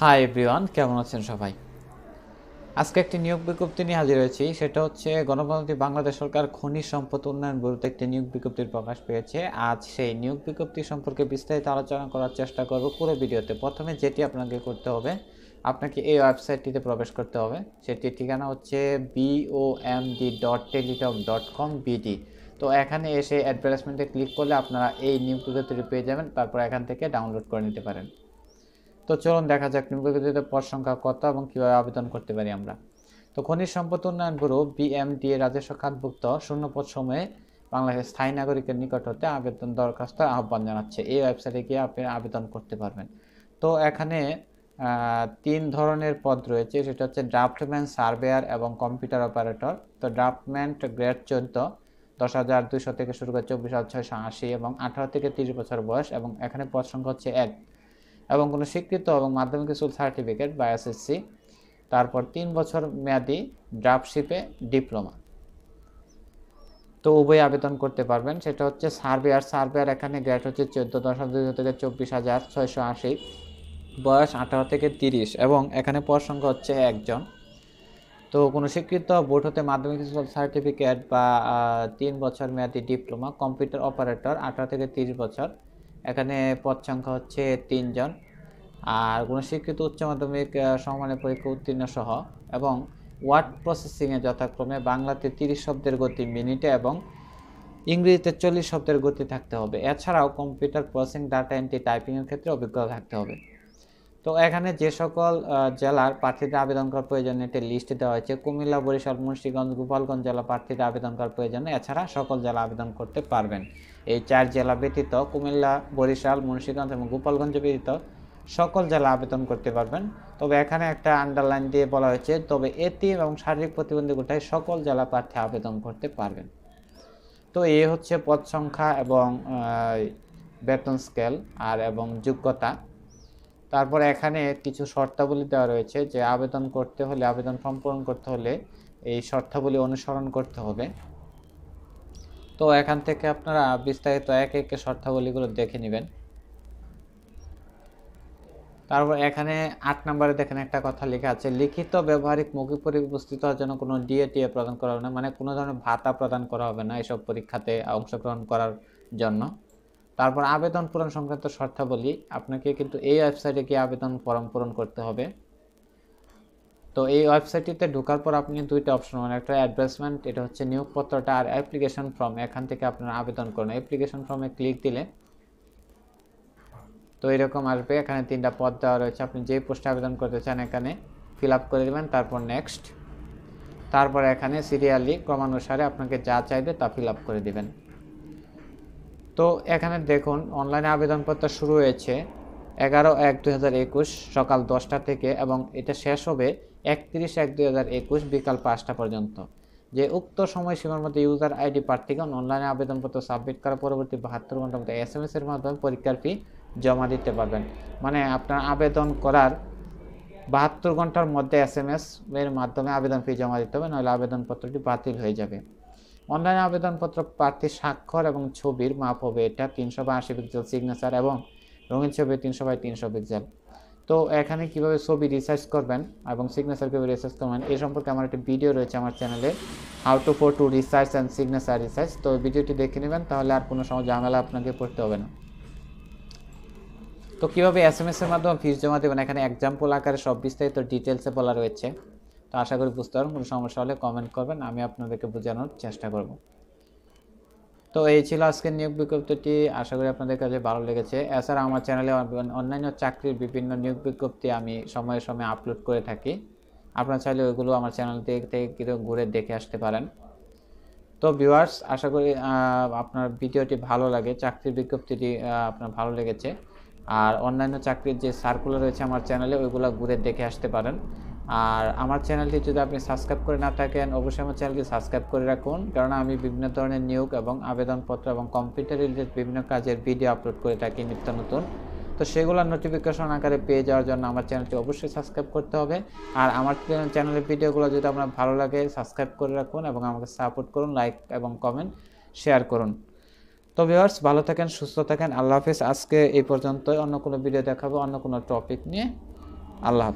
hi everyone কেমন আছেন সবাই আজকে একটি নিয়োগ বিজ্ঞপ্তি নিয়ে হাজির হয়েছি সেটা হচ্ছে গণপ্রজাতন্ত্রী বাংলাদেশ সরকার খনিজ সম্পদ উন্নয়ন ব্যুরোতে একটি নিয়োগ বিজ্ঞপ্তির প্রকাশ পেয়েছে আজ সেই নিয়োগ বিজ্ঞপ্তি সম্পর্কে বিস্তারিত আলোচনা করার চেষ্টা করব পুরো ভিডিওতে প্রথমে যেটি আপনাকে করতে হবে আপনাকে এই ওয়েবসাইটটিতে প্রবেশ করতে হবে সেটির ঠিকানা হচ্ছে BOMD dot Teletalk dot com BD তো এখানে এসে অ্যাডভার্টাইজমেন্টে ক্লিক করলে আপনারা এই নিয়োগ বিজ্ঞপ্তিটি পেয়ে যাবেন তারপর এখান থেকে ডাউনলোড করে নিতে পারেন তো চলুন দেখা যাক নিম্নলিখিত পদ সংখ্যা কত এবং কীভাবে আবেদন করতে পারি আমরা তো খনিজ সম্পদ উন্নয়ন ব্যুরো বিএমডি এর রাজস্ব খাতভুক্ত শূন্যপদ সময়ে বাংলাদেশের স্থায়ী নাগরিকের নিকট হতে আবেদন দরখাস্ত আহ্বান জানাচ্ছে এই ওয়েবসাইটে গিয়ে আপনি আবেদন করতে পারবেন তো এখানে তিন ধরনের পদ রয়েছে সেটা হচ্ছে ড্রাফটম্যান সার্ভেয়ার এবং কম্পিউটার অপারেটর তো ড্রাফটম্যান গ্রেড চোদ্দ দশ হাজার দুশো থেকে শুরু করে চব্বিশ হাজার ছয়শো আশি এবং আঠারো থেকে তিরিশ বছর বয়স এবং এখানে পদ সংখ্যা হচ্ছে এক এবং কোনো স্বীকৃত এবং মাধ্যমিক স্কুল সার্টিফিকেট বা এসএসসি তারপর তিন বছর মেয়াদি ড্রাফটশিপে ডিপ্লোমা তো উভয় আবেদন করতে পারবেন সেটা হচ্ছে সার্ভেয়ার সার্ভেয়ার এখানে গ্রেড হচ্ছে চোদ্দো দশম দুই থেকে চব্বিশ হাজার ছয়শো আশি বয়স আঠারো থেকে তিরিশ এবং এখানে প্রসঙ্গ হচ্ছে একজন তো কোনো স্বীকৃত বোর্ড হতে মাধ্যমিক স্কুল সার্টিফিকেট বা তিন বছর মেয়াদি ডিপ্লোমা কম্পিউটার অপারেটর আঠারো থেকে তিরিশ বছর এখানে পদ সংখ্যা হচ্ছে তিনজন আর গুণশিক্ষিত উচ্চ মাধ্যমিক সমমানের পরীক্ষা উত্তীর্ণ সহ এবং ওয়ার্ড প্রসেসিংয়ে যথাক্রমে বাংলাতে তিরিশ শব্দের গতি মিনিটে এবং ইংরেজিতে চল্লিশ শব্দের গতি থাকতে হবে এছাড়াও কম্পিউটার প্রসেসিং ডাটা এন্ট্রি টাইপিংয়ের ক্ষেত্রে অভিজ্ঞতা থাকতে হবে তো এখানে যে সকল জেলার প্রার্থীদের আবেদন করার প্রয়োজন একটি লিস্ট দেওয়া হয়েছে কুমিল্লা বরিশাল মুন্সিগঞ্জ গোপালগঞ্জ জেলা প্রার্থীদের আবেদন করার প্রয়োজনে এছাড়া সকল জেলা আবেদন করতে পারবেন এই চার জেলা ব্যতীত কুমিল্লা বরিশাল মুন্সিগঞ্জ এবং গোপালগঞ্জ ব্যতীত সকল জেলা আবেদন করতে পারবেন তবে এখানে একটা আন্ডারলাইন দিয়ে বলা হয়েছে তবে এতিম এবং শারীরিক প্রতিবন্ধী গোটায় সকল জেলা প্রার্থী আবেদন করতে পারবেন তো এ হচ্ছে পদ সংখ্যা এবং বেতন স্কেল আর এবং যোগ্যতা তারপর এখানে কিছু শর্তাবলী দেওয়া রয়েছে যে আবেদন করতে হলে আবেদন ফর্ম পূরণ করতে হলে এই শর্তাবলী অনুসরণ করতে হবে তো এখান থেকে আপনারা বিস্তারিত এক একে শর্তাবলীগুলো দেখে নেবেন তারপর এখানে আট নম্বরে দেখেন একটা কথা লেখা আছে লিখিত ব্যবহারিক মৌখিক পরীক্ষা উপস্থিত হওয়ার জন্য কোনো ডিএটিএ প্রদান করা হবে না মানে কোনো ধরনের ভাতা প্রদান করা হবে না এসব পরীক্ষাতে অংশগ্রহণ করার জন্য তারপর আবেদন পূরণ সংক্রান্ত শর্তাবলী আপনাকে কিন্তু এই ওয়েবসাইটে গিয়ে আবেদন ফর্ম পূরণ করতে হবে তো এই ওয়েবসাইটটিতে ঢোকার পর আপনি দুইটা অপশন মানে একটা অ্যাডভার্সমেন্ট এটা হচ্ছে নিয়োগপত্রটা আর অ্যাপ্লিকেশন ফর্ম এখান থেকে আপনারা আবেদন করুন অ্যাপ্লিকেশন ফর্মে ক্লিক দিলে তো এরকম আসবে এখানে তিনটা পদ দেওয়া রয়েছে আপনি যে পোস্টে আবেদন করতে চান এখানে ফিল আপ করে দেবেন তারপর নেক্সট তারপর এখানে সিরিয়ালি ক্রমানুসারে আপনাকে যা চাইবে তা ফিল আপ করে দেবেন তো এখানে দেখুন অনলাইনে আবেদনপত্র শুরু হয়েছে এগারো এক দুই সকাল দশটা থেকে এবং এটা শেষ হবে একত্রিশ এক দুই বিকাল পাঁচটা পর্যন্ত যে উক্ত সময়সীমার মধ্যে ইউজার আইডি প্রার্থীগণ অনলাইনে আবেদনপত্র সাবমিট করার পরবর্তী বাহাত্তর ঘন্টার মধ্যে এস এম এসের মাধ্যমে পরীক্ষার ফি জমা দিতে পারবেন মানে আপনার আবেদন করার বাহাত্তর ঘন্টার মধ্যে এস এম এস এর মাধ্যমে আবেদন ফি জমা দিতে হবে নাহলে আবেদনপত্রটি বাতিল হয়ে যাবে অনলাইন আবেদনপত্র প্রার্থী স্বাক্ষর এবং ছবির মাপ হবে এটা তিনশো বা আশি পিক্সেল সিগনেচার এবং রঙিন ছবি তিনশো বাই তিনশো পিক্সেল তো এখানে কিভাবে ছবি রিসার্চ করবেন এবং সিগনেচার কীভাবে রিসার্চ করবেন এই সম্পর্কে আমার একটা ভিডিও রয়েছে আমার চ্যানেলে how to four to research and signature research তো ভিডিওটি দেখে নেবেন তাহলে আর কোনো সময় ঝামেলা আপনাকে পড়তে হবে না তো কীভাবে এস এম এসের মাধ্যমে ফিস জমা দেবেন এখানে এক্সাম্পল আকারে সব বিস্তারিত ডিটেলসে বলা রয়েছে তো আশা করি বুঝতে পারেন কোনো সমস্যা হলে কমেন্ট করবেন আমি আপনাদেরকে বোঝানোর চেষ্টা করব তো এই ছিল আজকের নিয়োগ বিজ্ঞপ্তিটি আশা করি আপনাদের কাছে ভালো লেগেছে এছাড়া আমার চ্যানেলে অন্যান্য চাকরির বিভিন্ন নিয়োগ বিজ্ঞপ্তি আমি সময়ে সময়ে আপলোড করে থাকি আপনারা চাইলে ওইগুলো আমার চ্যানেল থেকে কিন্তু ঘুরে দেখে আসতে পারেন তো ভিউয়ার্স আশা করি আপনার ভিডিওটি ভালো লাগে চাকরির বিজ্ঞপ্তিটি আপনার ভালো লেগেছে আর অন্যান্য চাকরির যে সার্কুলার রয়েছে আমার চ্যানেলে ওইগুলো ঘুরে দেখে আসতে পারেন আর আমার চ্যানেলটি যদি আপনি সাবস্ক্রাইব করে না থাকেন অবশ্যই আমার চ্যানেলটি সাবস্ক্রাইব করে রাখুন কারণ আমি বিভিন্ন ধরনের নিয়োগ এবং আবেদনপত্র এবং কম্পিউটার রিলেটেড বিভিন্ন কাজের ভিডিও আপলোড করে থাকি নিত্য নতুন তো সেগুলোর নোটিফিকেশন আকারে পেয়ে যাওয়ার জন্য আমার চ্যানেলটি অবশ্যই সাবস্ক্রাইব করতে হবে আর আমার চ্যানেলের ভিডিওগুলো যদি আপনার ভালো লাগে সাবস্ক্রাইব করে রাখুন এবং আমাকে সাপোর্ট করুন লাইক এবং কমেন্ট শেয়ার করুন তো ভিউয়ার্স ভালো থাকেন সুস্থ থাকেন আল্লাহ হাফিজ আজকে এই পর্যন্তই অন্য কোনো ভিডিও দেখাবো অন্য কোনো টপিক নিয়ে আল্লাহ